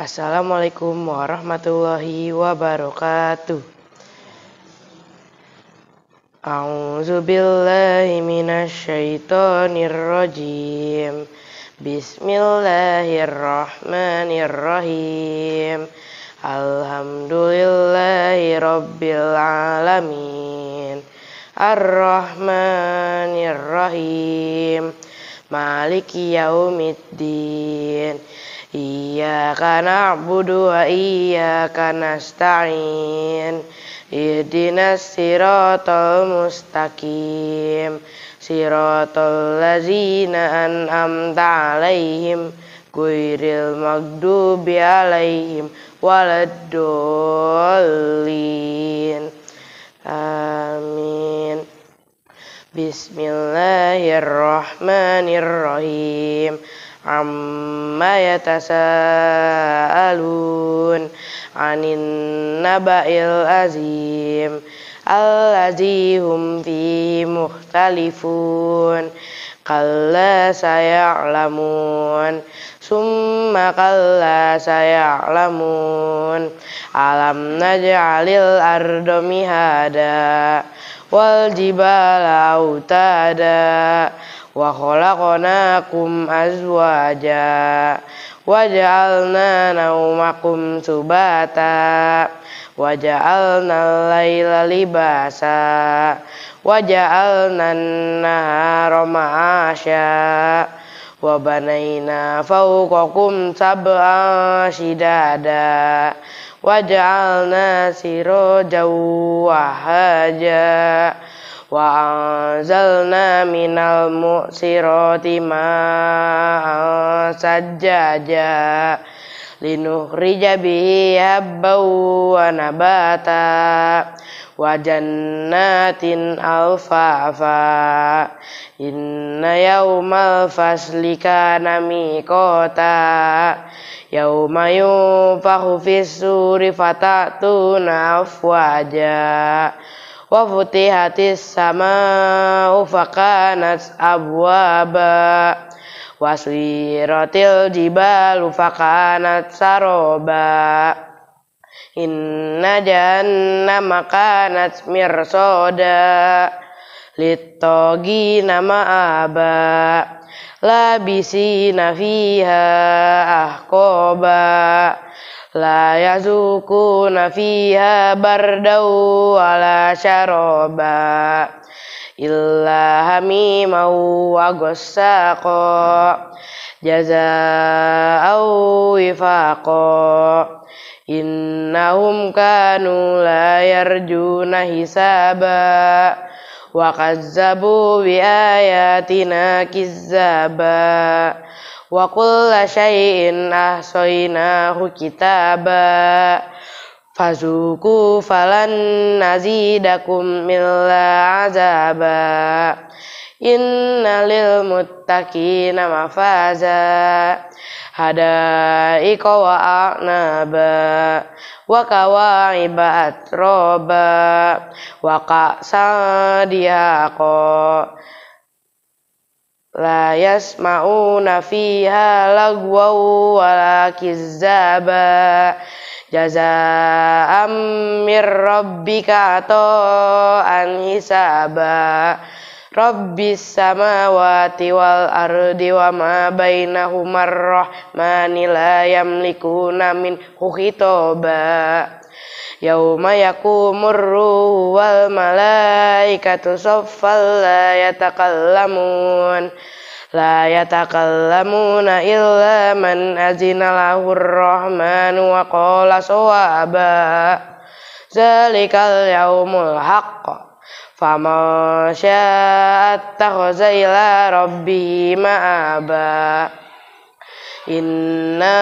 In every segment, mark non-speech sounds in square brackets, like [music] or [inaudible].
Assalamualaikum warahmatullahi wabarakatuh. A'udzu billahi minasyaitonir rajim. Bismillahirrahmanirrahim. Alhamdulillahi rabbil alamin. Arrahmanirrahim. Maliki yaumiddin Iyyaka na'budu wa iyyaka nasta'in Ihdinas siratal mustaqim Siratal lazina an'amta alaihim Kuiril magdubi alaihim Waladdallin Amin Bismillahirrahmanirrahim Amma yatasaalun Anin naba'il azim Allazi fi muhtalifun kala Kalla saya'lamun summa kalla sayalamun alam naj'alil ardo mihada wal jibala autada wa khalaqnakum azwaja waj'alna naumakum subata waj'alna laila libasa waj'alna an-nahara ma'asha وبنينا فوقكم سبعا شدادا وجعلنا سراجا وهاجا وأنزلنا من المؤسرات ماء سجاجا لنخرج به هبا ونباتا Wajah na tin al fafa inaya faslika na mi kota yauma yu fahu fisuri fata wajah wafuti hati sama ufakanat kanat abuaba wasli rotil di balu saroba Inna nama kanat mirsoda Littogi nama aba Labisina fiha ahkoba La yazukuna fiha bardau ala syaroba Illa hamimau wa jaza au wifako' innahum kanu la yarjuna hisaba wa kazzabu bi ayatina kizzaba wa kulla syai'in ahsaynahu kitaba fazuku falan nazidakum illa azaba inna lil muttaqina mafaza ada iko wa akna ba wa kawa iba atro ba wa ka sa dia ko la yas ma una fi ha jaza amir robbi kato to Rabbis samawati wal ardi wa ma bainahumar rahmani la yamlikuna min hitoba Yauma yakumur ruh wal malaikatu soffal la yatakallamun La yatakallamuna illa man azina lahur rahman wa qala sawaba Zalikal yaumul haqq فمن شاء اتخذ إلى ربه مآبا إنا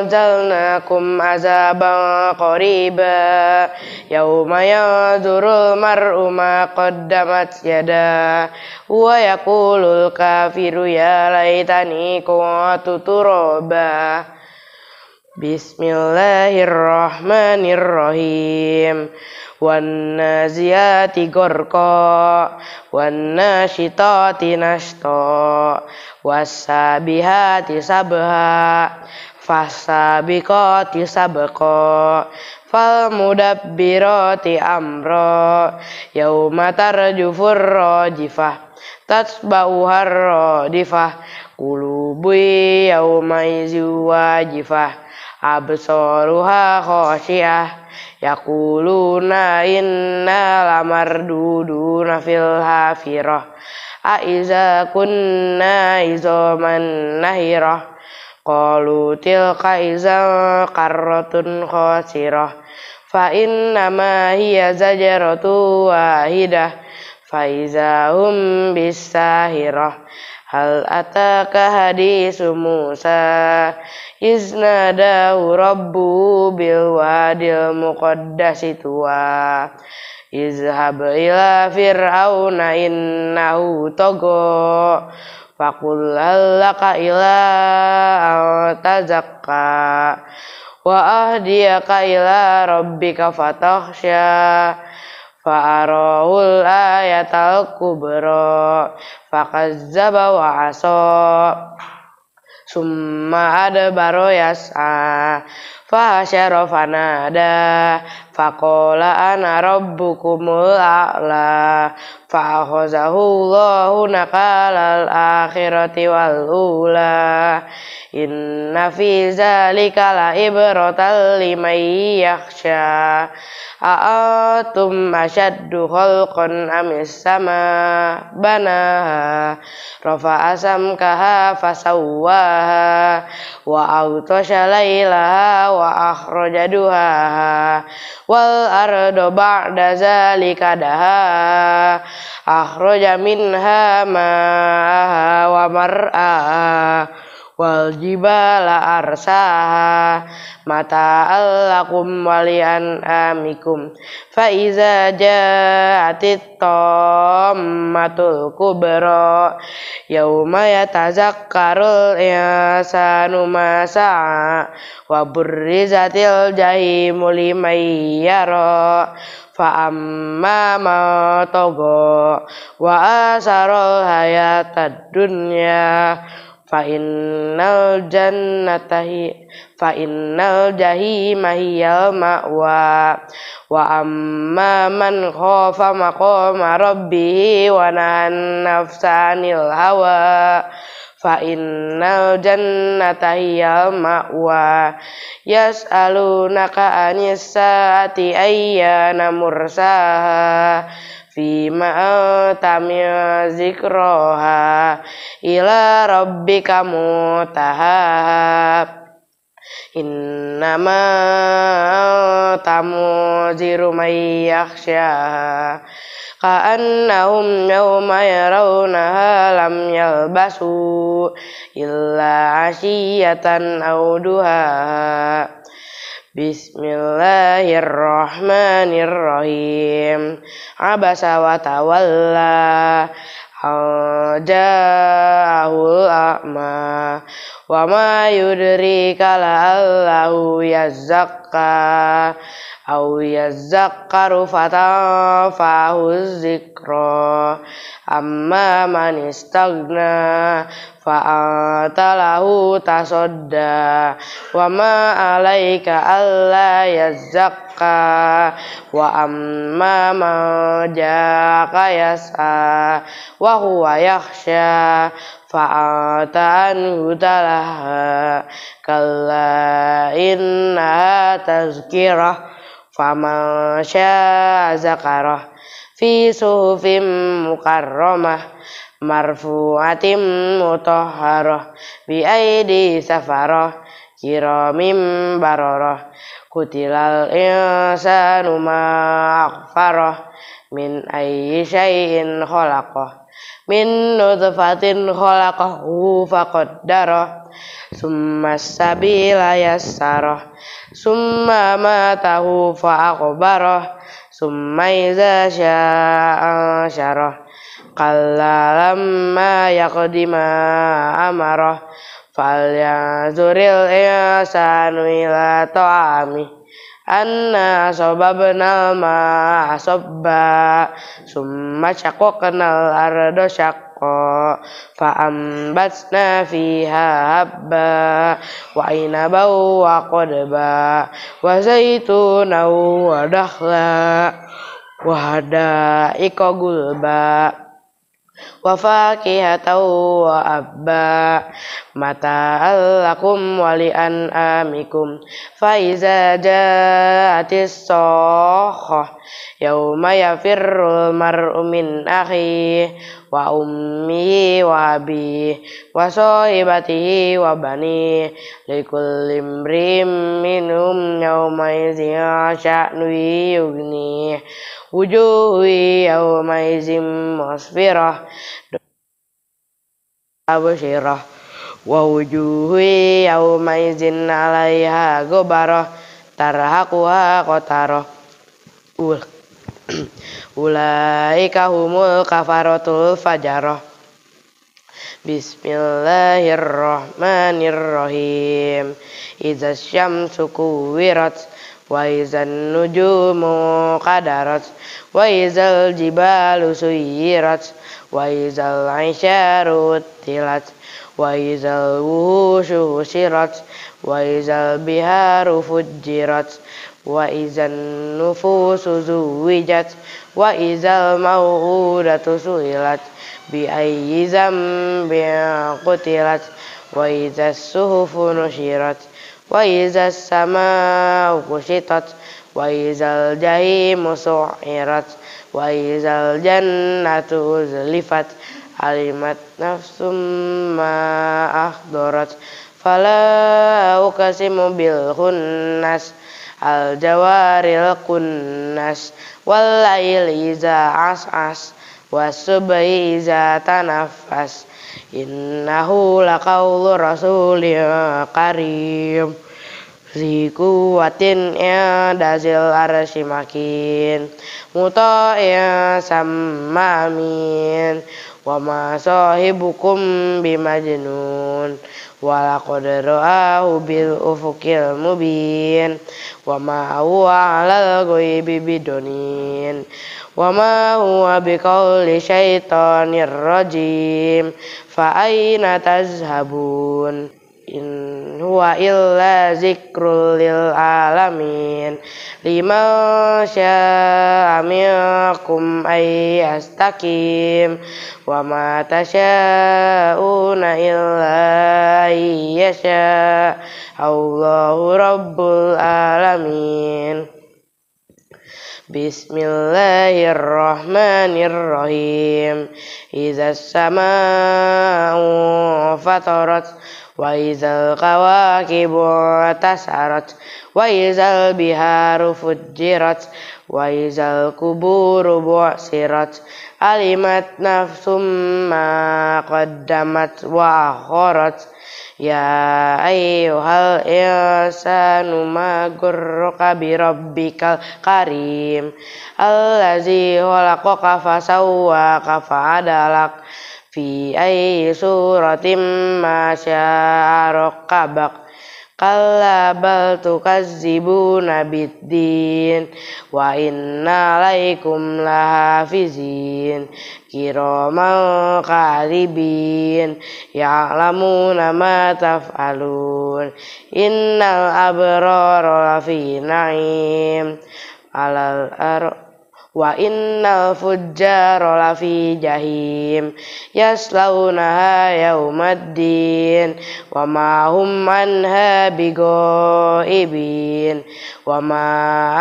أنزلناكم عذابا قريبا يوم ينظر المرء ما قدمت يداه ويقول الكافر يا ليتني كنت ترابا Bismillahirrahmanirrahim Wan naziyati gorko Wan nashto Wasabihati sabha fasabikoti sabqa Fal amro, yaumatar Yauma tarjufur Tatsbauhar radifah Kulubi yaumai jifah absoruha khasyiah Yakuluna inna duduna fil hafirah aiza kunna izaman nahirah qalu tilka iza karrotun khosirah fa innama hiya zajaratu wahidah fa hum bisahirah Hal ataka hadisu Musa Iznadahu Rabbu wadil muqaddasi tua Izhab ila fir'auna innahu togo Fakul laka ila tazakka Wa ahdiyaka ila rabbika fatahsya Fa'arawul ayatal kubro Fakazzaba wa'aso Summa adbaro yas'a Fa'asyarofanada Faqala ana rabbukumul a'la khazahu Allahu nakalal akhirati wal ula Inna fi zalika la ibratal liman yakhsha A'atum ashaddu khalqan am sama banaha Rafa'a samkaha fasawwaha Wa autasha laila wa akhraja wal ardo ba'da zalika daha akhroja minha ma'aha wa mar'aha wal jibala arsaha mata allakum walian amikum fa iza ja'atit tammatul kubra yauma yatazakkarul insanu ma wa burrizatil jahimu liman yara fa amma ma togo wa asarul hayatad dunya Fainal jannatahi fainal innal mahiyal ma'wa wa amma man khofa maqama rabbih wa nahan nafsanil hawa fa innal jannata hiyal ma'wa yas'alunaka anis saati ayyana mursaha fima anta min zikraha ila rabbika mutaha innama anta munziru syah, yakhshaha naum yawma yarawnaha lam yalbasu illa ashiyatan aw duhaha Bismillahirrahmanirrahim. Abasa wa tawalla Ja'ahul a'ma Wa ma yudrika la'allahu yazzaq. Aku ya zakarufata, fahu zikro, amma manistagna, faa talahu tasoda, wa ma alai ka ala ya zakar wa amma ma ja kaya wa huwa yahsha fa'atan hutalah kala inna tazkirah faman syaa zakarah fi suhufim mukarramah marfu'atim mutahharah bi aidi safarah kiramim bararah kutilal insanu ma'akfarah min ayyi syai'in khalaqah min nutfatin khalaqahu faqaddarah summa sabila yassarah summa matahu fa'aqbara summa iza sya'a syarah kalla lamma yaqdima amara falyazuril insanu ila ta'amih anna sababna ma asabba summa syaqaqnal arda shaqqa fa ambatna fiha habba wa inabaw wa qadba wa zaitunaw wa dakhla wa hada'iqa gulba wa faqihatau wa abba mata alakum wali an amikum faiza jatis soh yaumaya firul mar'umin ahi wa ummi wa abi wa sahibati wa bani kulli imrim minhum yawma idzin sya'nu yughni wujuhi yawma idzin musfirah abshirah wa wujuhi yawma idzin 'alaiha tarhaquha qatarah [clears throat] Ulaika humul kafaratul fajaroh Bismillahirrahmanirrahim. syam syamsu wirat wa izan nujumu kadarat. wa izal jibalu suyirat wa izal aisyaru tilat wa izal wuhushu sirat wa izal biharu fujirat وإذا النفوس زوجت وإذا الموءودة سئلت بأي ذنب قتلت وإذا السهف نشرت وإذا السماء كشطت وإذا الجحيم سعرت وإذا الجنة أزلفت علمت نفس ما أحضرت فلا أقسم بالخنس al jawaril kunnas wal iza as'as wasubhi iza tanafas innahu laqawlu rasulil karim ya dasil arsi makin Muta'in samma amin Wa ma sahibukum bimajnun walaqad ra'ahu bil ufuqil mubin wa ma huwa 'alal ghaibi bidonin wa ma huwa biqauli syaitonir rajim fa tazhabun in huwa illa zikrul lil alamin liman syaa minkum ay yastaqim wa ma tasyauna illa yasha Allahu rabbul alamin Bismillahirrahmanirrahim Iza sama'u fatarat Wa izal kawakibu tasarat Wa izal biharu kuburu buasirat Alimat nafsum ma qaddamat wa akhorat Ya ayuhal insanu ma gurruka bi rabbikal karim Allazi hulakuka fasawwaka fa'adalak fi ayyi suratim ma syaa raqqabak kalla bal tukazzibuna biddin wa inna laikum lahafizin kiraman karibin ya'lamuna ma taf'alun innal abrara lafi na'im alal ar wa innal fujjara lafi jahim yaslaunaha yaumaddin wa ma hum anha bigaibin wa ma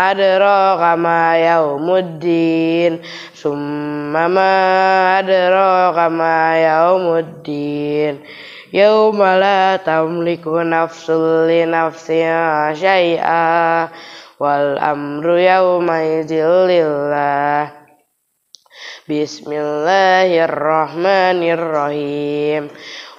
adraka ma yaumuddin summa ma adraka ma yaumuddin yauma la tamliku nafsul li nafsin syai'a wal amru yauma Bismillahirrahmanirrahim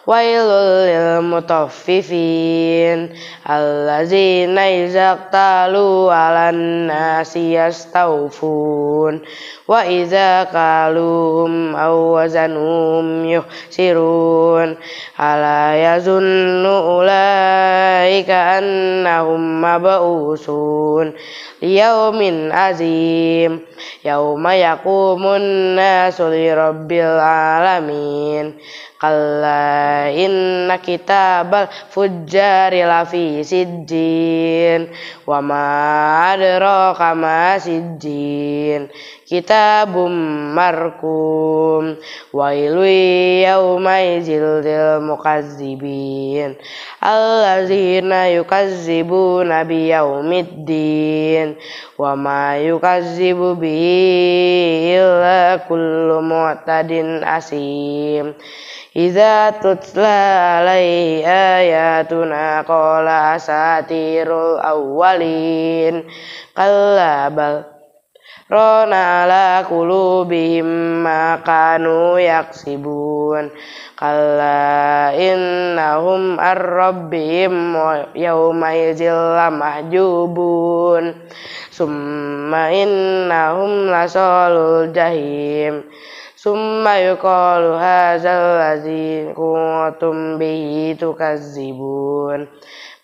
wailul lil mutaffifin allazina izaqtalu 'alan nasi yastawfun wa iza kalum awazanum yuhsirun ala yazunnu ulaika annahum mabausun Yaumin azim yauma yakumun nasu li rabbil alamin kalla inna kitabal fujjari lafi sijjin wa ma adraka ma sijjin kitabum markum wailu yaumaizil lil mukazzibin allazina nabi yaumiddin wa ma yukazzibu bi illa kullu mu'tadin asim Iza tutla alaihi ayatuna qala awalin awwalin kallabal rona ala kulubihim makanu yaksibun kalla innahum ar-rabbihim yawma yajilla mahjubun summa innahum lasolul jahim summa yuqalu hadzal ladzi kuntum bihi tukazzibun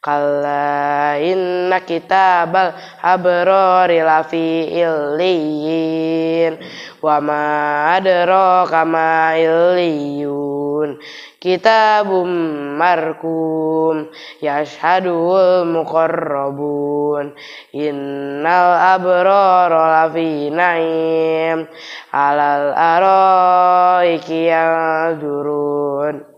Kalla inna kitabal habrari lafi illiyin Wa ma adraka ma illiyun Kitabum markum yashhadul muqarrabun Innal abrara lafi na'im Alal araiki yadurun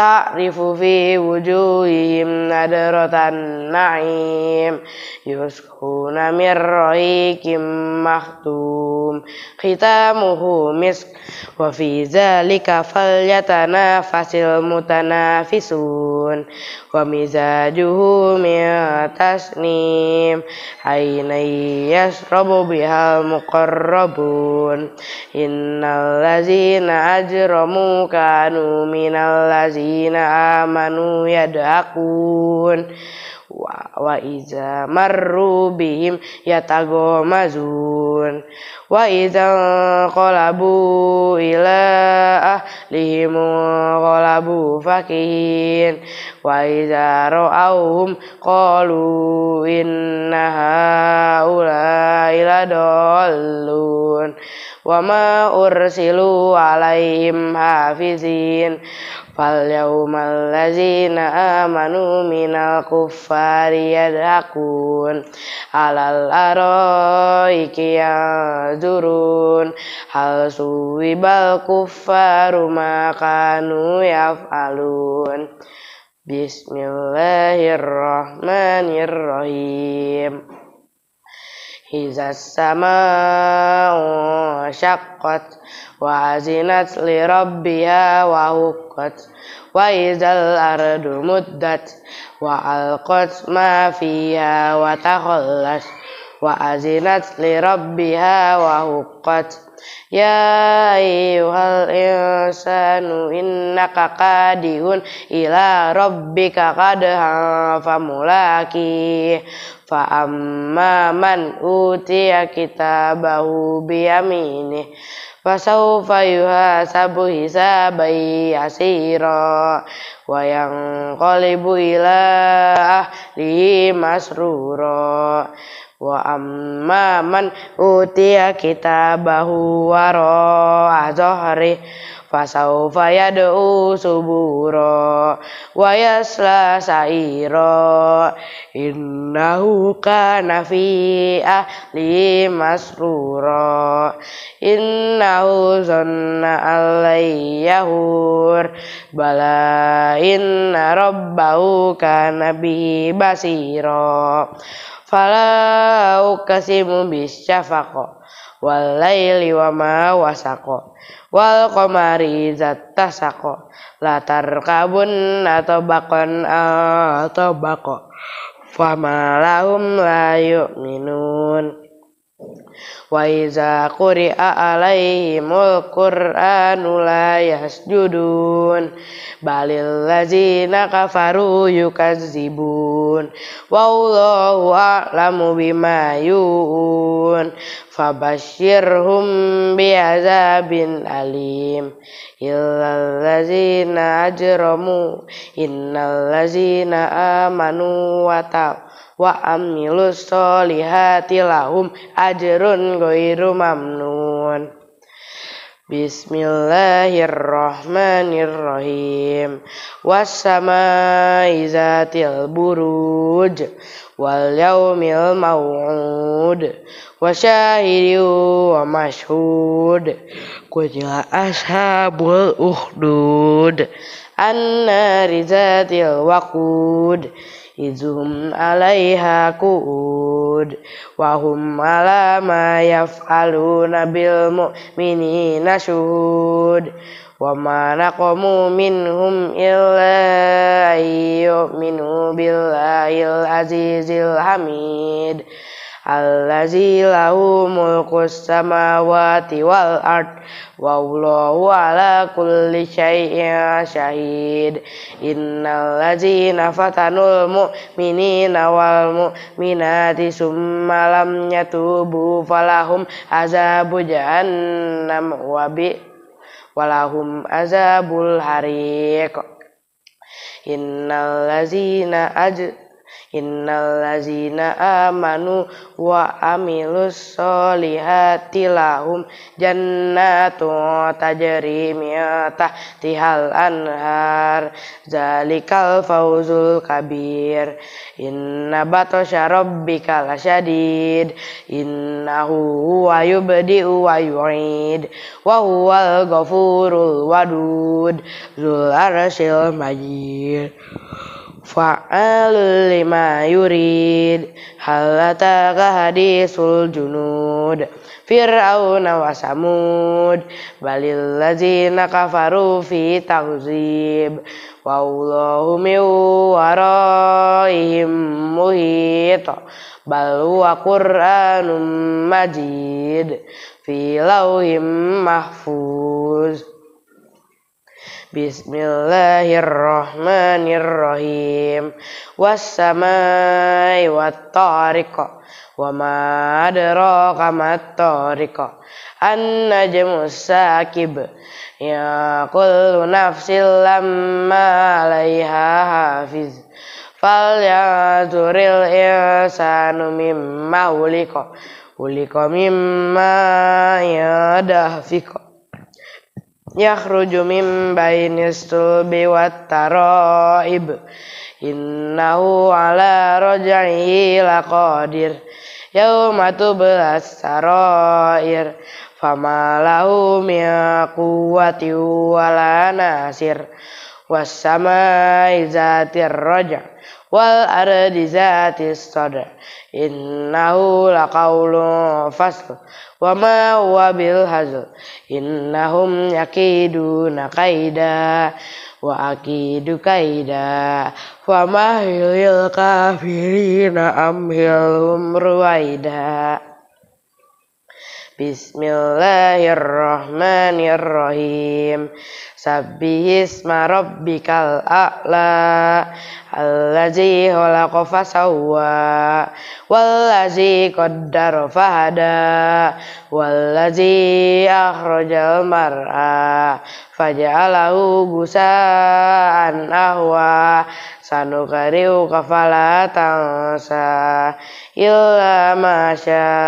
ta'rifu fi wujuhihim nadratan na'im yuskuna min rahiqim mahtum khitamuhu misk wa fi zalika falyatanafasil mutanafisun wa mizajuhu min tasnim ainai yasrabu bihal muqarrabun innal lazina ajramu kanu minal lazina alladzina amanu yadakun wa, wa iza marru bihim yatagomazun wa iza qalabu ila ahlihim qalabu fakihin wa iza ra'awhum qalu inna haula ila dallun wa ma ursilu alaihim hafizin فاليوم الذين آمنوا من الكفار يضحكون على الأرائك ينظرون هل ثوب الكفار ما كانوا يفعلون بسم الله الرحمن الرحيم إذا السماء انشقت وعزنت لربها وهقت وإذا الأرض مدت وألقت ما فيها وتخلت وعزنت لربها وهقت Ya, Iwhal Iwsanu inakakadihun ila robbi kakadha famulaki fa amma man utiakita bahu biyamin ni pasau fayuha sabuhi sabai yasiro wayang kolibu ila ah lihi masruro wa amma man utiya kitabahu wara zahri fasawfa yad'u subura wa yasla sa'ira innahu kana fi ahli masrura innahu zanna alayyahur bala inna rabbahu kana bihi basira fala uqsimu bisyafaq wal laili wa ma wasaqo wal qamari zattasaqo la tarkabun atau bakon atau bako fama lahum la yu'minun Wa iza quri'a alaihimul qur'anu la yasjudun Balil lazina kafaru yukazibun allahu a'lamu bima yu'un Fabashirhum bi'azabin alim Illal lazina ajramu Innal lazina amanu wa ta'u wa amilus solihati lahum ajrun goiru mamnun Bismillahirrahmanirrahim Wassamai zatil buruj Wal yaumil maw'ud Wasyahidi wa mashhud Kujila ashabul uhdud an izhum alaiha kuud wahum ala ma yaf'aluna bil mu'minina syuhud wa ma naqamu minhum illa ayyuminu billahil azizil hamid allazi lahu mulkus samawati wal ard wallahu ala kulli syai'in syahid innal ladzina fatanul mu'minina wal mu'minati summa lam yatubu falahum azabu jahannam wa bi walahum azabul hariq innal ladzina ajr Innalazina amanu wa amilus solihati lahum jannatu tajri min tihal anhar zalikal fauzul kabir inna batasya rabbika lasyadid innahu wa yubdi'u wa yu'id wa huwal ghafurul wadud zul arsyil majid Fa'al lima yurid halata hadisul junud fir'aun wa samud balil lazina kafaru fi takzib wallahu min waraihim muhit bal wa qur'anum majid fi lawim mahfuz Bismillahirrahmanirrahim. Wassamai wattariqa. Wa ma mattariqa. An-najmu sakib. Ya kullu nafsil lamma 'alaiha hafiz. Falyaturil insanu mimma uliqa. Uliqa mimma yadahfiqa yakhruju min bainis sulbi wat taraib innahu ala raj'ihi laqadir yauma tublas sarair fama lahu min quwwati wala nasir was samai zatir raja' wal ardi zati sadr innahu laqawlun fasl wa ma huwa bil hazl innahum yakiduna kaida wa akidu kaida wa hilil kafirina amhilhum ruwaida Bismillahirrahmanirrahim Sabbihisma rabbikal a'la Allazi khalaqa fasawwa Wallazi qaddara fahada Wallazi akhrajal mar'a Faja'alahu gusa'an ahwa Sanukariuka kafala tansa Illa masya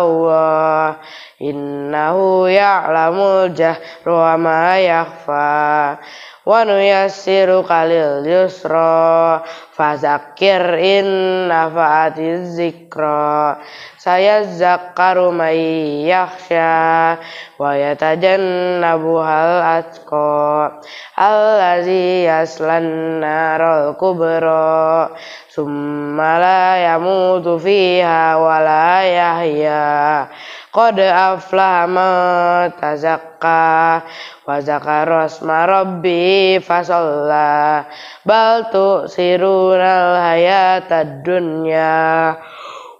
Allah Innahu ya'lamul jahru wa ma yakhfa wa nuyassiru kalil yusra fazakir in nafa'ati zikra saya zakaru may yakhsha wa yatajannabu hal atqa allazi yaslan narol kubra summa la yamutu fiha wa la yahya Qad aflaha man tazakka wa zakara asma rabbi fasalla bal tu'sirunal hayatad dunya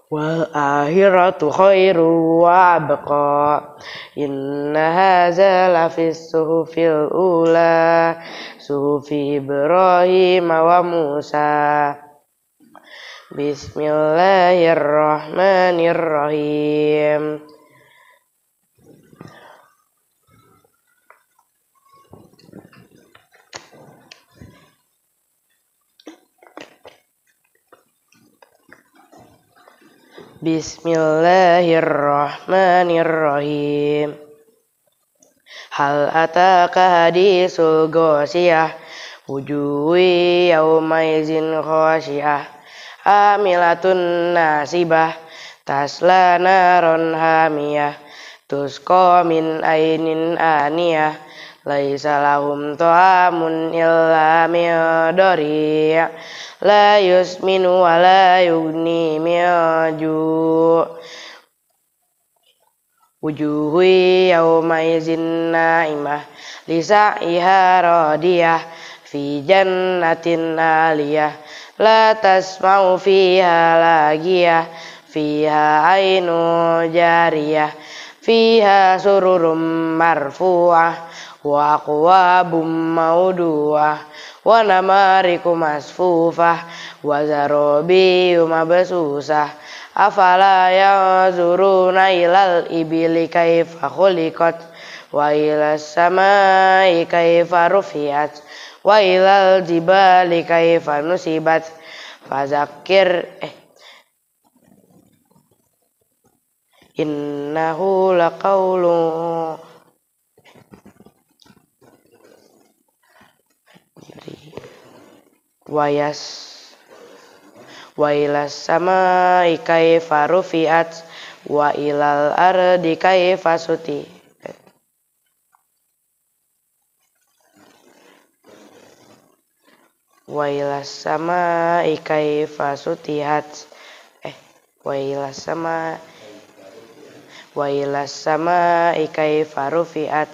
wal akhiratu khairu wa abqa inna hadza la suhufil ula suhufi ibrahim wa musa Bismillahirrahmanirrahim. Bismillahirrahmanirrahim. Hal ataka hadisul ghosiyah Wujuhi yaumaizin khosiyah Amilatun nasibah Tasla naron hamiyah Tusko min ainin aniyah Laisa lahum ta'amun illa miyadari La yusminu wa la yugni miyaju wujuhi yawma izin na'imah Lisa'iha radiyah Fi jannatin aliyah La tasma'u fiha lagiyah Fiha ainu jariyah Fiha sururum marfu'ah wa kuwabum mauduwa wa namariku masfufa wa zarobi umabesusa afala ya zuru na ilal ibili kaifa wa ilas sama ikaifa wa ilal jibali kaifa nusibat fa eh innahu laqawlu wayas wailas sama ikai eh, rufiat wailal ardi kai suti wailas sama ikai fasutihat eh wailas sama wailas sama ikai farufiat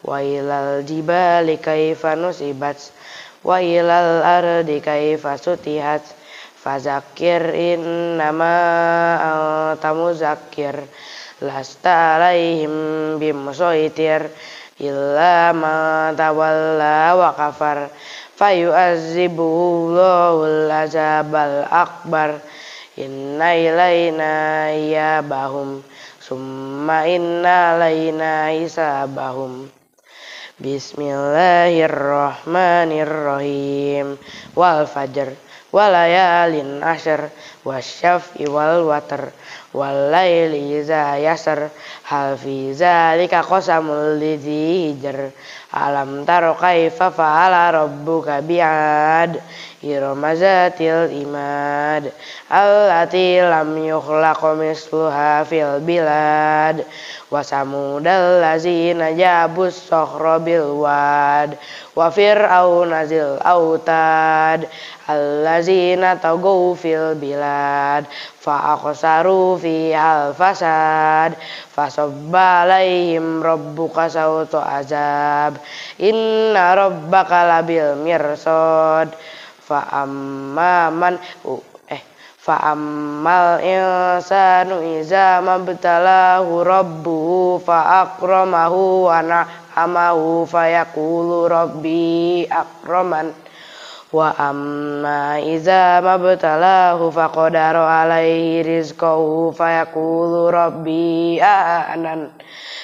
wailal ilal ikai kaifa nusibat wa ilal ardi kaifa sutihat fazakir innama anta muzakkir lasta alaihim bimusaitir illa ma tawalla wa kafar fayu'azibuhu Allahul azabal akbar inna ilaina ya bahum summa inna isa isabahum Bismillahirrahmanirrahim Wal fajr Walayalin ashar Wasyaf'i wal watar Walayli zayasar yasar Hal fi zalika qasamul Alam taro kaifa fa'ala rabbuka bi'ad Irama mazatil imad Allati lam yukhlaqo misluha fil bilad Wasamudal lazina jabus sohro bilwad wad Wa nazil nazil autad Allazina tagu fil bilad Faakosaru fi alfasad, fa sobbalaim Robbu kasautu azab. Inna Robbu kalabil mirsod, fa amman, eh, fa amalnya sanuiza mabtala hu Robbu, fa akromahu anak amahu, fa yakulu Robbi akroman wa amma iza mabtalahu faqadara alaihi rizqahu fayaqulu rabbi anan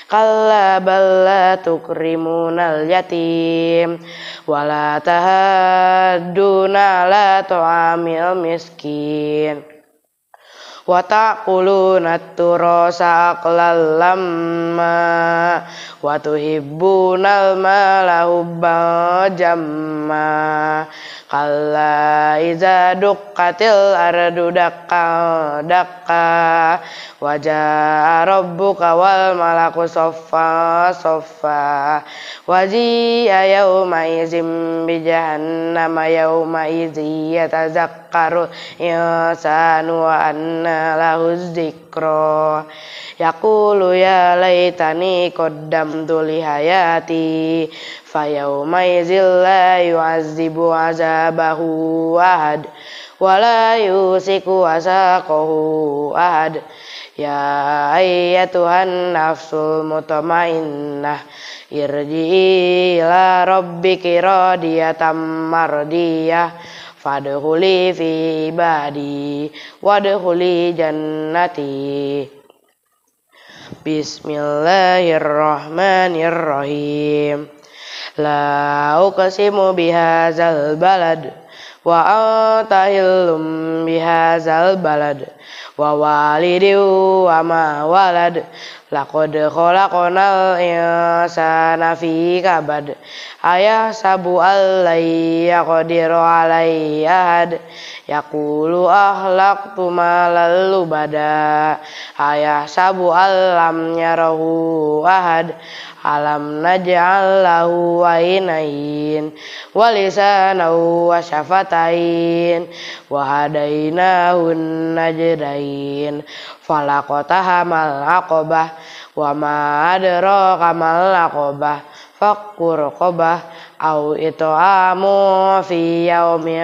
kalla balla tukrimunal yatim wala tahaduna la tu'amil miskin wa taquluna turasa aqlal lamma wa tuhibbunal mala hubban jamma kalla iza duqqatil ardu daqqa daqqa wajaa rabbuka wal malaku sofa soffa waji'a yawma izim bi jahannama yawma izi yatazakkaru insanu wa anna lahuz dzikra yaqulu ya laytani koddam li hayati fayauma izil la azabahu ahad wala yusiku asakohu ahad ya Tuhan nafsul mutmainnah irji'i ila rabbiki radiyatam mardiyah fadhuli fi ibadi wadhuli jannati Bismillahirrahmanirrahim La uqsimu bihazal balad wa antahillum bihazal balad wa walidin wa ma walad Laqad khalaqnal insana fi kabad Ayah sabu allai yaqdiru alai ahad Yaqulu ahlaktu malal lubada Ayah sabu allam yarahu ahad Alam naj'al lahu ainain Walisanahu wa syafatain Wahadainahu najdain Falakotahamal wa ma adro kamal aqabah fakur koba au amu fi yaumin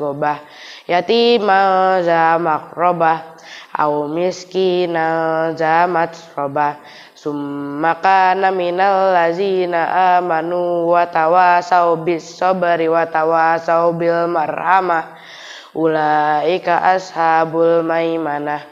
goba yati ma za makrobah au miskinan za matrobah summa kana minal lazina amanu wa tawasau bis sabri wa tawasau bil marhamah ulaika ashabul maimanah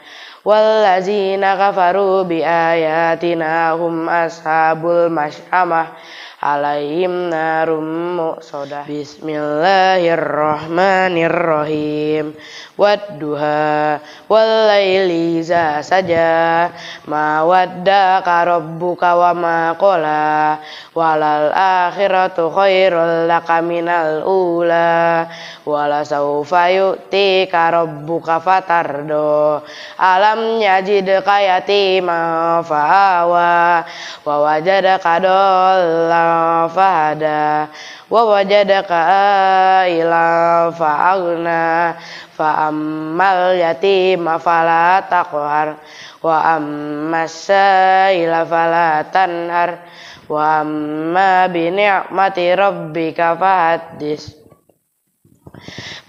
wallazina kafaru bi ayatina hum ashabul masyamah alaihim narum mu'sodah Bismillahirrahmanirrahim Wadduha walaili za saja Ma wadda rabbuka wa ma kola Walal akhiratu khairul laka minal ula Wala sawfa yu'ti rabbuka fatardo Alam kayati ma fa'awa Wa wajadaka dolla fahada Wawajadaka ila fa'agna Fa'ammal yatima falatakwar Wa'ammasa ila falatanhar Wa'amma bini'mati rabbika fahaddis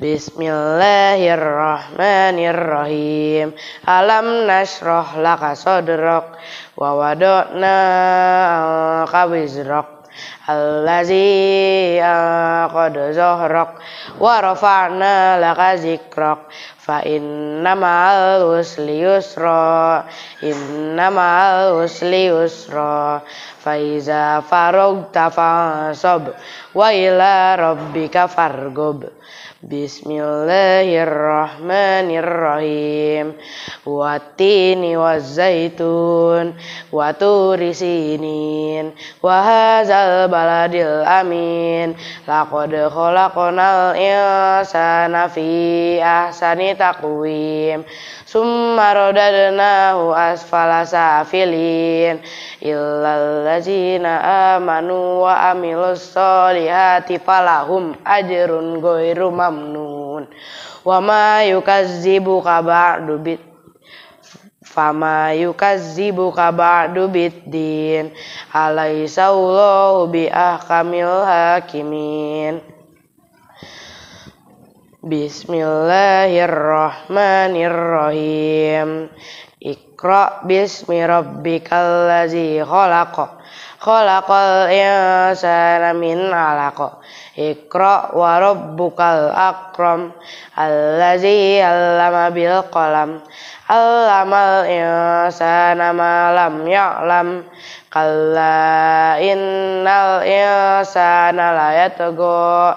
Bismillahirrahmanirrahim Alam nasroh laka sodrok Wawadokna kawizrok allazi qad zahrak wa rafa'na laka zikrak fa inna ma'al usli yusra inna ma'al usli yusra fa rabbika fargub Bismillahirrahmanirrahim Watini wazaitun. zaitun Wa sinin baladil amin Laqad khalaqnal insana fi ahsani taqwim summa radadnahu asfala safilin illallazina amanu wa amilus solihati falahum ajrun ghairu mamnun wama ma yukazzibuka bit fama yukazibu kaba'du biddin alaisa bi ahkamil hakimin Bismillahirrahmanirrahim. Iqra bismi rabbikal ladzi khalaq. Khalaqal insana min 'alaq. Iqra wa rabbukal akram allazi 'allama bil qalam. 'Allamal insana ma lam ya'lam kala innal insana la yatgha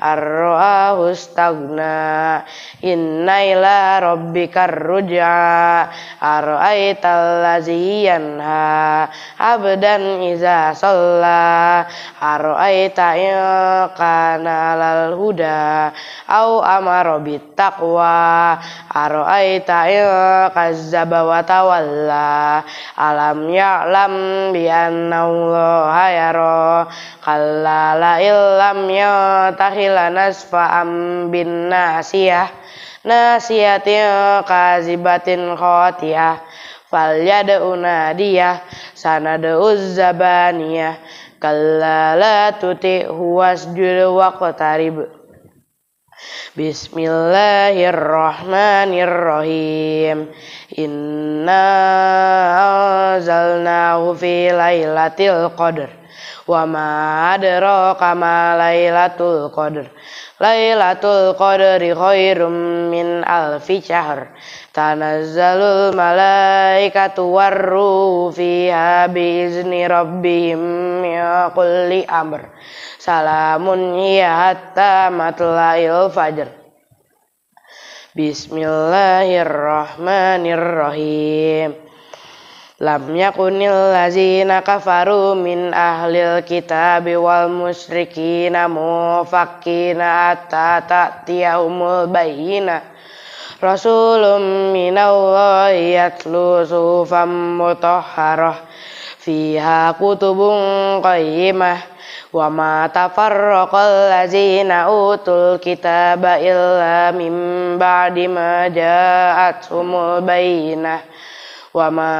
arrahu stagna inna ila rabbika ruj'a ara'aital ladzi yanha abdan iza shalla ara'aita in kana lal huda au amara bit taqwa ara'aita in kazzaba wa tawalla alam ya'lam bi bi'anna Allah yara kalla la illam yatahila nasfa'am bin nasiyah nasiyatin kazibatin khotiyah falyada sana de uzzabaniyah kalla la huas huwasjul waqtarib Bismillahirrahmanirrahim. Inna anzalnahu fi lailatil qadr wa ma adraka ma lailatul qadr lailatul qadri khairum min alfi syahr tanazzalul malaikatu warru fiha biizni rabbihim ya kulli amr salamun hiya hatta matla'il fajr Bismillahirrahmanirrahim. Lam yakunil lazina kafaru min ahlil kitabi wal musyrikina mufakkina atta ta'tiyahumul bayina Rasulun minallahi yatlu sufam mutahharah fiha kutubun qayyimah wa ma tafarraqal lazina utul kitaba illa min ba'di ma humul bayinah wa ma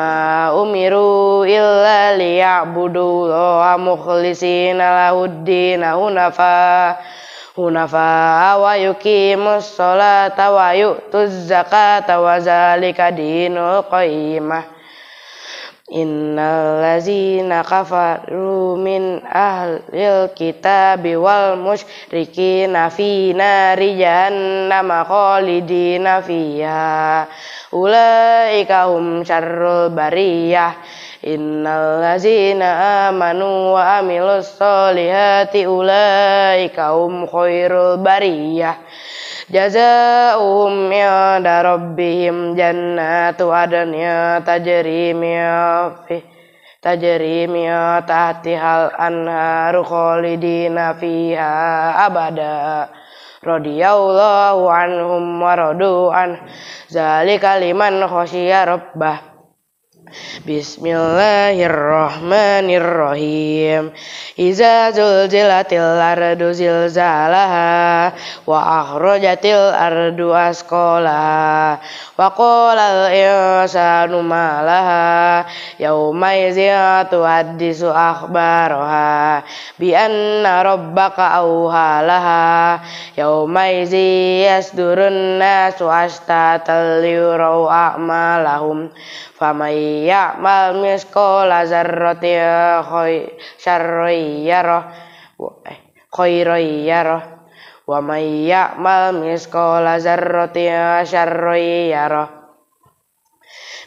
umiru illa liya'budu wa mukhlisina lahuddin hunafa hunafa wa yuqimus salata wa yu'tuz zakata wa zalika dinul qayyimah Innallazina kafaru min ahlil kitabi wal musyrikina fi nari jahannama khalidina fiha ulaika hum syarrul bariyah innallazina amanu wa amilus solihati ulaika hum khairul bariyah jazaum ya darabbihim adanya adnya tajri fi tajri min tahtihal anharu khalidina fiha abada radhiyallahu anhum waradu an zalika liman khasyiya rabbah Bismillahirrahmanirrahim Iza jilatil ardu zilzalaha Wa akhrajatil ardu askolaha Wa qolal insanu malaha Yaumai ziyatu haddisu akhbaroha Bi anna rabbaka awhalaha Yaumai ziyas durun nasu ashtatal Famai ya'mal miskola zarrati syarri yaroh eh, khairoi yaro wa may ya'mal miskola zarrati syarri yaro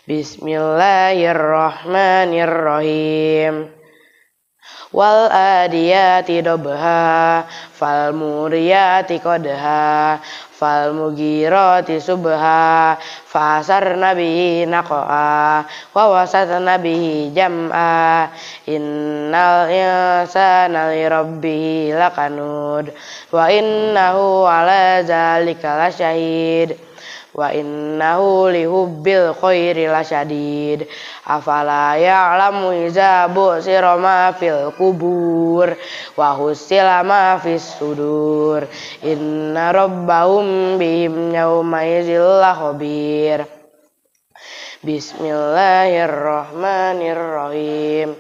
Bismillahirrahmanirrahim wal adiyati dobha fal muriyati kodha fal mugirati subha fasar nabihi naqa wa wasat nabihi jam'a innal insana li rabbihi lakanud wa innahu ala zalika lasyahid wa innahu lihubbil khairi lasyadid afala ya'lamu iza bu'sira ma fil kubur wa husila ma fis sudur inna rabbahum bihim yawma izillah khabir Bismillahirrahmanirrahim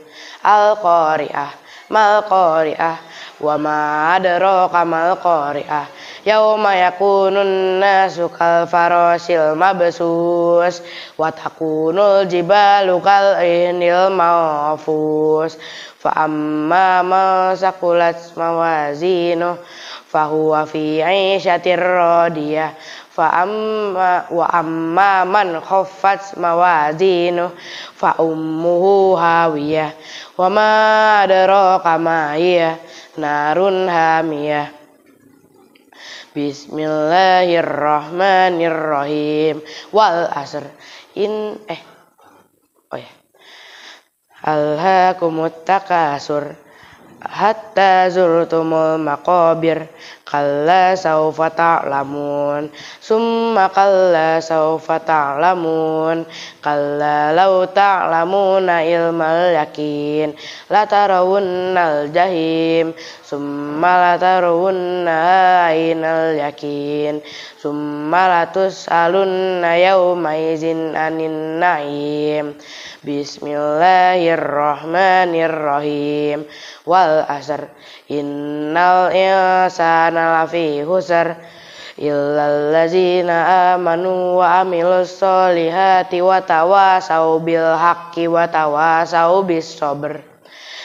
Al-Qari'ah Mal-Qari'ah Wa ma adraka mal-Qari'ah yauma yakunun nasu kal farasil mabsus wa takunul jibalu kal inil mafus fa amma ma mawazino mawazinu huwa fi aisyatir radiyah fa amma wa amma man khaffat mawazino, fa ummuhu hawiyah wa ma adraka ma narun hamiyah Bismillahirrahmanirrahim. Wal asr. In eh. Oh ya. Alhaakumut takasur hatta zurtumul maqabir kalla saufa ta'lamun summa kalla saufa ta'lamun kalla law ta'lamuna ilmal yakin la tarawunnal jahim summa la tarawunna ainal yakin summa la tusalunna yawma izin anin naim bismillahirrahmanirrahim wal asr innal insana lafi husr illallazina amanu wa amilus solihati wa tawasau bil haqqi wa tawasau bis sabr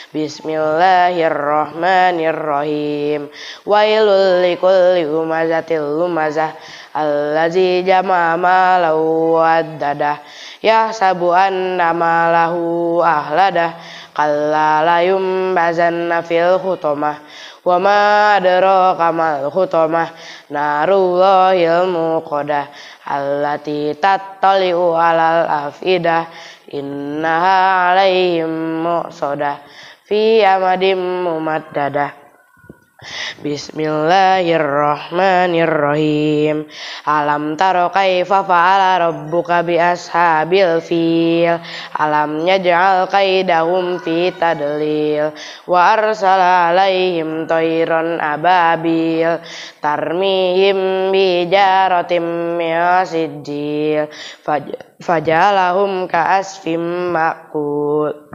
Bismillahirrahmanirrahim Wailul likulli humazatil lumazah Allazi jama'a malahu waddadah Yahsabu anna malahu ahladah Kalla layum bazanna fil hutomah wa ma adraka mal khutamah narullahil muqadah allati tattali'u alal afidah innaha alaihim muqsadah fi amadim mumaddadah Bismillahirrahmanirrahim Alam taro kaifa fa'ala rabbuka bi ashabil fil Alam yaj'al kaidahum fi tadlil Wa arsala alaihim toiron ababil Tarmihim bijaratim miasidil Fajalahum asfim ma'kul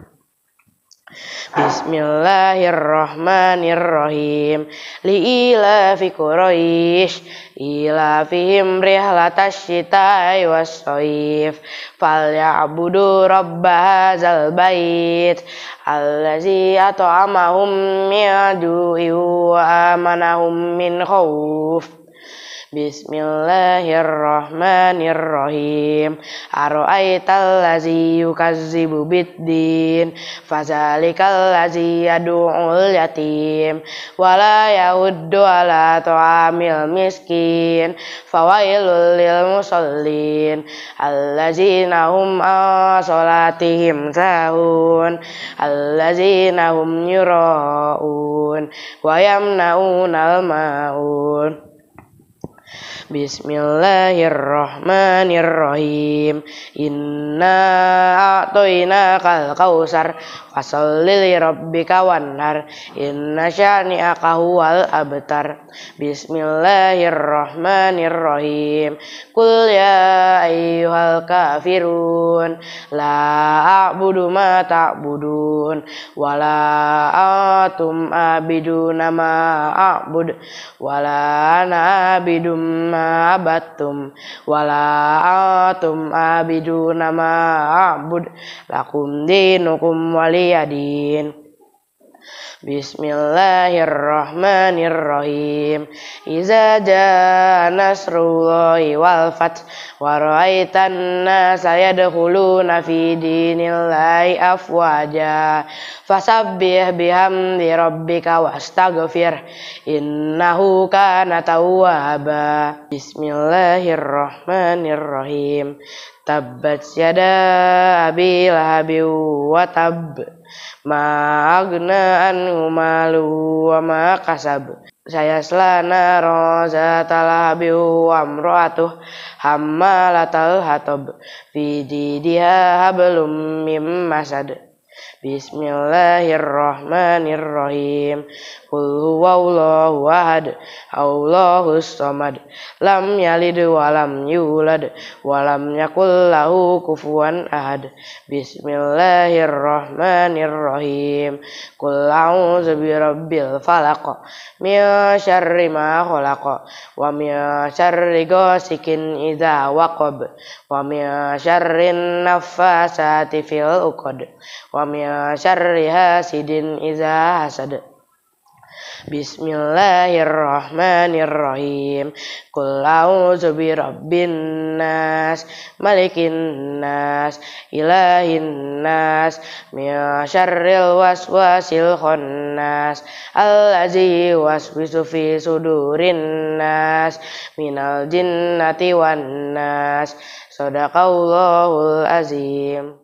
Bismillahirrahmanirrahim ila fi Quraish Ila fihim rihlatas syitai wassoif Fal rabba hazal bait Allazi ato'amahum min ju'i wa amanahum min khawf Bismillahirrahmanirrahim. Aro'aital lazi yukazibu biddin fazalikal lazi yadu'ul yatim wala ya'uddu ala tu'amil miskin fawailul lil musallin Allazinahum asolatihim sahun Allazinahum yura'un Wayamna'un al ma'un Bismillahirrahmanirrahim Inna a'toina kal kausar Fasallil rabbika wanhar Inna syani'aka huwal abtar Bismillahirrahmanirrahim Kul ya ayyuhal kafirun La a'budu ma ta'budun Wala atum abidu nama a'bud Wala ana abidum ma abattum Wala atum abidu nama a'bud Lakum dinukum waliyadin Bismillahirrahmanirrahim Iza jaa nasrullahi wal fath Wa ra'aitan nasa yadkhuluna fi dinillahi afwaja Fasabbih bihamdi rabbika wastaghfir Innahu kana tawwaba Bismillahirrahmanirrahim Tabbat yada abi lahabi wa tab Ma agna an malu wa ma kasab sayasla naron zatalabi wa amra'atuh hammalatal hatab fi jidiha hablum mim masad Bismillahirrahmanirrahim Qul huwallahu ahad, Allahu samad, lam yalid wa lam yulad, wa lam yakul lahu kufuwan ahad. Bismillahirrahmanirrahim. Qul a'udzu birabbil falaq, min syarri ma khalaq, wa min syarri ghasikin idza waqab, wa min syarri nafasati fil 'uqad, wa min syarri hasidin idza hasad. Bismillahirrahmanirrahim Qul a'udzu birabbin nas malikin nas ilahin nas min syarril waswasil khannas allazi waswisu fi sudurin nas minal jinnati wan nas sadaqallahul azim